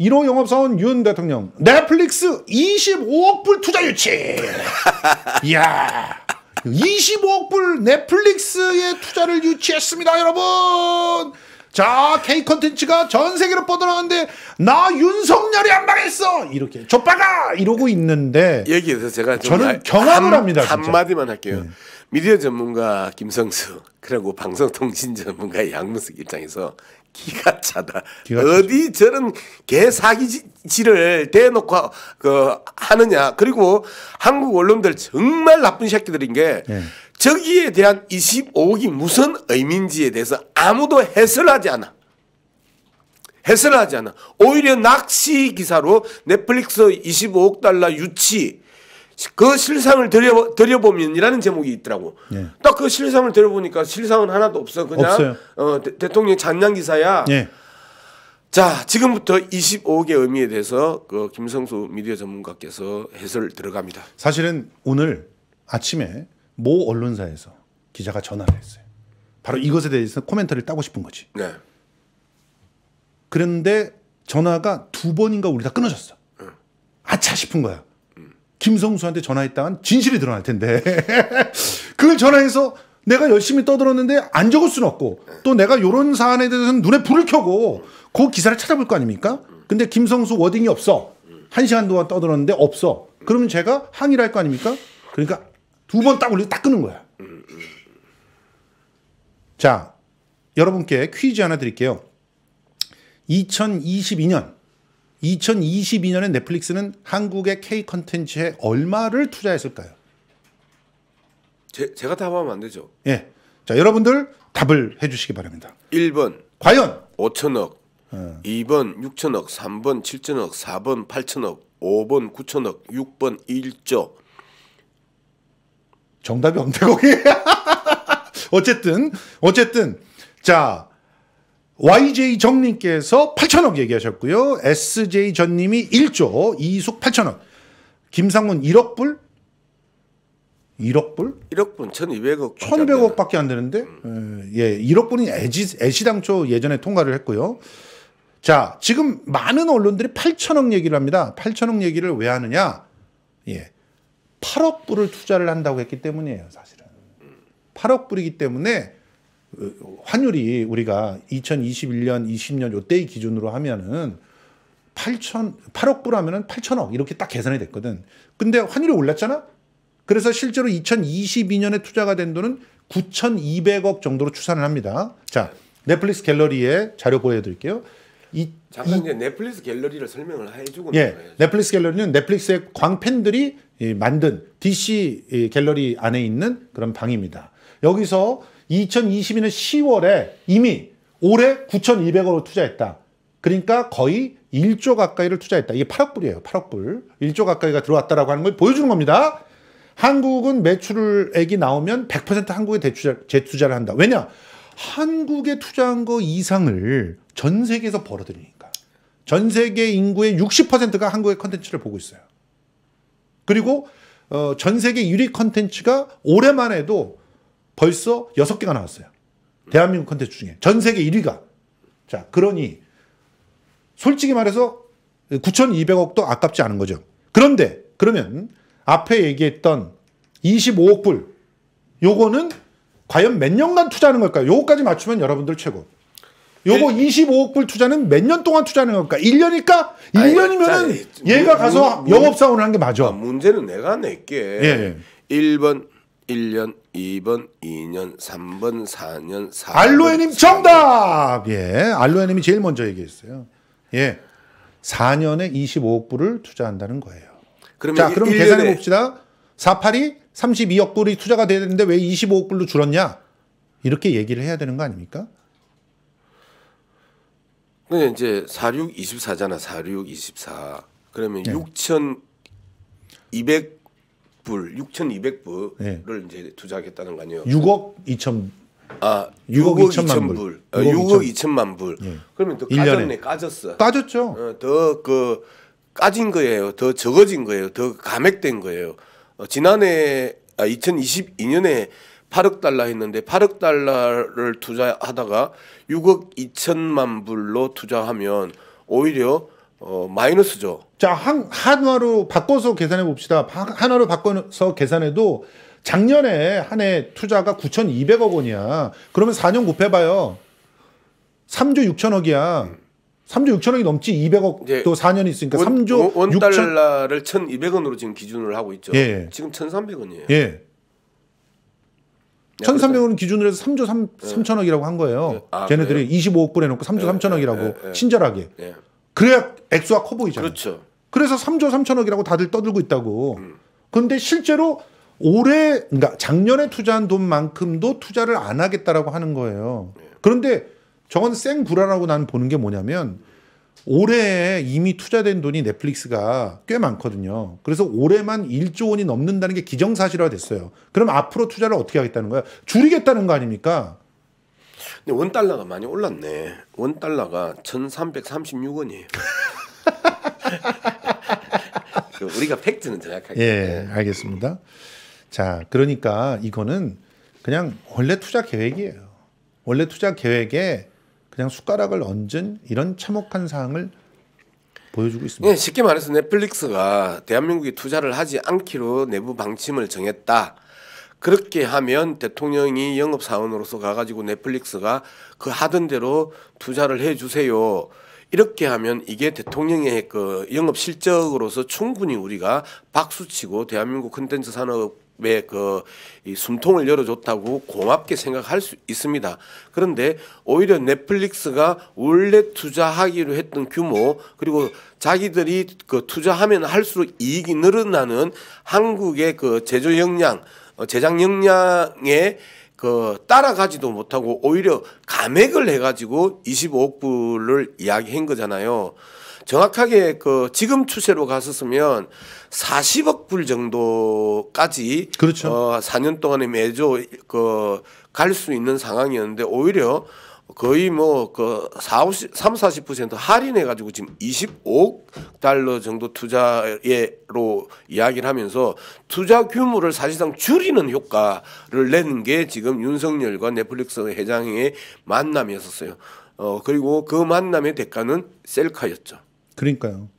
1호 영업사원 윤 대통령 넷플릭스 25억 불 투자 유치. 이야. 25억 불 넷플릭스에 투자를 유치했습니다, 여러분. 자, K 컨텐츠가 전 세계로 뻗어나가는데 나 윤석열이 안 망했어. 이렇게 좆박아 이러고 있는데 여기에서 제가 저는 경악을 합니다. 진 한마디만 할게요. 네. 미디어 전문가 김성수 그리고 방송통신 전문가 양문석 입장에서 기가 차다. 기가 어디 저런 개 사기질을 대놓고 그 하느냐. 그리고 한국 언론들 정말 나쁜 새끼들인 게 네. 저기에 대한 25억이 무슨 의미인지에 대해서 아무도 해설하지 않아. 해설하지 않아. 오히려 낚시 기사로 넷플릭스 25억 달러 유치 그 실상을 들여 들여보면이라는 제목이 있더라고. 예. 딱그 실상을 들여보니까 실상은 하나도 없어. 그냥 없어요. 어, 대, 통령 잔량 기사야. 예. 자 지금부터 25개 의미에 대해서 그 김성수 미디어 전문가께서 해설 들어갑니다. 사실은 오늘 아침에 모 언론사에서 기자가 전화를 했어요. 바로 이것에 대해서 코멘터를 따고 싶은 거지. 네. 그런데 전화가 두 번인가 우리 다 끊어졌어. 아차 싶은 거야. 김성수한테 전화했다간 진실이 드러날 텐데 그걸 전화해서 내가 열심히 떠들었는데 안 적을 수는 없고 또 내가 요런 사안에 대해서는 눈에 불을 켜고 그 기사를 찾아볼 거 아닙니까? 근데 김성수 워딩이 없어. 한 시간 동안 떠들었는데 없어. 그러면 제가 항의를 할 거 아닙니까? 그러니까 두 번 딱 올리고 딱끊는 거야. 자, 여러분께 퀴즈 하나 드릴게요. 2022년 2022년에 넷플릭스는 한국의 K 컨텐츠에 얼마를 투자했을까요? 제, 제가 답하면 안 되죠. 예. 자, 여러분들 답을 해 주시기 바랍니다. 1번. 과연 5천억. 어. 2번 6천억, 3번 7천억, 4번 8천억, 5번 9천억, 6번 1조. 정답이 없네 거기. 어쨌든 어쨌든 자 YJ 정님께서 8천억 얘기하셨고요. SJ 전님이 1조, 이숙 8천억, 김상훈 1억 불, 1억 불? 1억 불, 1,200억. 1,200억밖에 안 되는데, 음. 예, 1억 예, 불이 애지, 애시당초 예전에 통과를 했고요. 자, 지금 많은 언론들이 8천억 얘기를 합니다. 8천억 얘기를 왜 하느냐? 예, 8억 불을 투자를 한다고 했기 때문이에요, 사실은. 8억 불이기 때문에 환율이 우리가 2021년, 20년 요때의 기준으로 하면은 8천, 8억 불 하면은 8천억 이렇게 딱 계산이 됐거든. 근데 환율이 올랐잖아? 그래서 실제로 2022년에 투자가 된 돈은 9,200억 정도로 추산을 합니다. 자, 넷플릭스 갤러리에 자료 보여드릴게요. 이, 잠깐 이제 넷플릭스 갤러리를 설명을 해주고 예, 말 넷플릭스 갤러리는 넷플릭스의 광팬들이 만든 DC 갤러리 안에 있는 그런 방입니다. 여기서 2022년 10월에 이미 올해 9,200억을 투자했다. 그러니까 거의 1조 가까이를 투자했다. 이게 8억 불이에요. 8억 불. 1조 가까이가 들어왔다라고 하는 걸 보여주는 겁니다. 한국은 매출액이 나오면 100% 한국에 대투자, 재투자를 한다. 왜냐? 한국에 투자한 거 이상을 전 세계에서 벌어들이니까. 전 세계 인구의 60%가 한국의 컨텐츠를 보고 있어요. 그리고 어, 전 세계 유리 컨텐츠가 올해만 해도 벌써 6개가 나왔어요. 대한민국 컨텐츠 중에. 전 세계 1위가. 자, 그러니 솔직히 말해서 9,200억도 아깝지 않은 거죠. 그런데 그러면 앞에 얘기했던 25억 불 요거는 과연 몇 년간 투자하는 걸까요? 요거까지 맞추면 여러분들 최고. 요거 25억 불 투자는 몇 년 동안 투자하는 걸까? 1년일까? 1년이면은 얘가 가서 영업 사원을 한 게 맞아. 문제는 내가 낼게. 예. 1번 예. 1년, 2번, 2년, 3번, 4년, 4번. 알로에님 정답! 예. 알로에님이 제일 먼저 얘기했어요. 예. 4년에 25억 불을 투자한다는 거예요. 그러면 자, 그럼 계산해 봅시다. 482 32억 불이 투자가 돼야 되는데 왜 25억 불로 줄었냐? 이렇게 얘기를 해야 되는 거 아닙니까? 근 이제 46 24잖아. 46 24. 그러면 네. 6,200불 6,200불을 네. 이제 투자하겠다는 거 아니에요. 6억 2천 아, 6억 2천만 불. 6억 아, 2천만 불. 네. 그러면 더 까졌네. 까졌어. 까졌죠. 어, 더그 까진 거예요. 더 적어진 거예요. 더 감액된 거예요. 어, 지난해 아, 2022년에 8억 달러 했는데 8억 달러를 투자하다가 6억 2천만 불로 투자하면 오히려 어, 마이너스죠. 자, 한, 한화로 바꿔서 계산해 봅시다. 한화로 바꿔서 계산해도 작년에 한해 투자가 9,200억 원이야. 그러면 4년 곱해봐요. 3조 6천억이야. 3조 6천억이 넘지 200억 예. 또 4년 있으니까 원, 3조 원, 6천... 달러를 1,200원으로 지금 기준을 하고 있죠. 예. 지금 1,300원이에요. 예. 1,300원 기준으로 해서 3조 3, 예. 3천억이라고 한 거예요. 예. 아, 걔네들이 그래요? 25억 불 해놓고 3조 예, 3천억이라고 예, 친절하게. 그래야 액수가 커 보이잖아요. 그렇죠. 그래서 3조 3천억이라고 다들 떠들고 있다고. 그런데 실제로 올해 그러니까 작년에 투자한 돈만큼도 투자를 안 하겠다라고 하는 거예요. 그런데 저건 생 불안하고 나는 보는 게 뭐냐면 올해 이미 투자된 돈이 넷플릭스가 꽤 많거든요. 그래서 올해만 1조 원이 넘는다는 게 기정사실화 됐어요. 그럼 앞으로 투자를 어떻게 하겠다는 거야? 줄이겠다는 거 아닙니까? 근데 원 달러가 많이 올랐네. 원 달러가 1,336원이에요. 우리가 팩트는 정확하게. 예, 알겠습니다. 자, 그러니까 이거는 그냥 원래 투자 계획이에요. 원래 투자 계획에 그냥 숟가락을 얹은 이런 참혹한 사항을 보여주고 있습니다. 예, 쉽게 말해서 넷플릭스가 대한민국이 투자를 하지 않기로 내부 방침을 정했다. 그렇게 하면 대통령이 영업 사원으로서 가가지고 넷플릭스가 그 하던 대로 투자를 해주세요. 이렇게 하면 이게 대통령의 그 영업 실적으로서 충분히 우리가 박수치고 대한민국 콘텐츠 산업의 그이 숨통을 열어줬다고 고맙게 생각할 수 있습니다. 그런데 오히려 넷플릭스가 원래 투자하기로 했던 규모 그리고 자기들이 그 투자하면 할수록 이익이 늘어나는 한국의 그 제조 역량 어, 제작 역량에 그 따라가지도 못하고 오히려 감액을 해가지고 25억 불을 이야기한 거잖아요. 정확하게 그 지금 추세로 갔었으면 40억 불 정도까지 그렇죠. 어, 4년 동안에 매주 그갈 수 있는 상황이었는데 오히려 거의 뭐그 40, 30, 40% 할인해 가지고 지금 25억 달러 정도 투자로 이야기를 하면서 투자 규모를 사실상 줄이는 효과를 낸 게 지금 윤석열과 넷플릭스 회장의 만남이었었어요. 어 그리고 그 만남의 대가는 셀카였죠. 그러니까요.